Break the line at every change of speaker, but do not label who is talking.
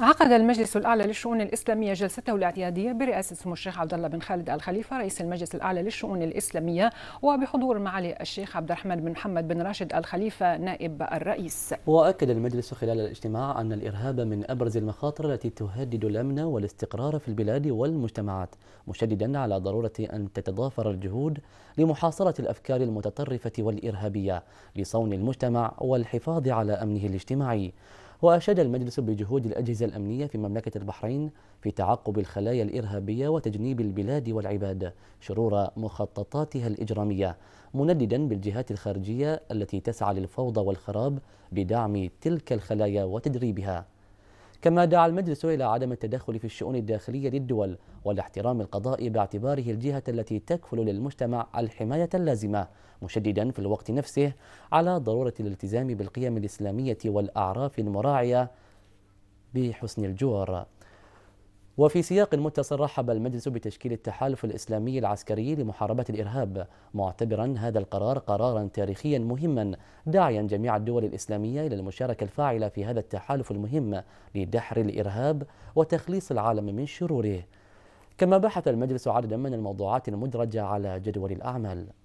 عقد المجلس الاعلى للشؤون الاسلاميه جلسته الاعتياديه برئاسه سمو الشيخ عبد الله بن خالد الخليفه رئيس المجلس الاعلى للشؤون الاسلاميه وبحضور معالي الشيخ عبد الرحمن بن محمد بن راشد الخليفه نائب الرئيس. واكد
المجلس خلال الاجتماع ان الارهاب من ابرز المخاطر التي تهدد الامن والاستقرار في البلاد والمجتمعات، مشددا على ضروره ان تتضافر الجهود لمحاصره الافكار المتطرفه والارهابيه لصون المجتمع والحفاظ على امنه الاجتماعي. وأشاد المجلس بجهود الأجهزة الأمنية في مملكة البحرين في تعقب الخلايا الإرهابية وتجنيب البلاد والعباد شرور مخططاتها الإجرامية منددا بالجهات الخارجية التي تسعى للفوضى والخراب بدعم تلك الخلايا وتدريبها كما دعا المجلس إلى عدم التدخل في الشؤون الداخلية للدول والاحترام القضاء باعتباره الجهة التي تكفل للمجتمع الحماية اللازمة مشددا في الوقت نفسه على ضرورة الالتزام بالقيم الإسلامية والأعراف المراعية بحسن الجوار وفي سياق متصل رحب المجلس بتشكيل التحالف الإسلامي العسكري لمحاربة الإرهاب معتبرا هذا القرار قرارا تاريخيا مهما داعيا جميع الدول الإسلامية إلى المشاركة الفاعلة في هذا التحالف المهم لدحر الإرهاب وتخليص العالم من شروره كما بحث المجلس عددا من الموضوعات المدرجة على جدول الأعمال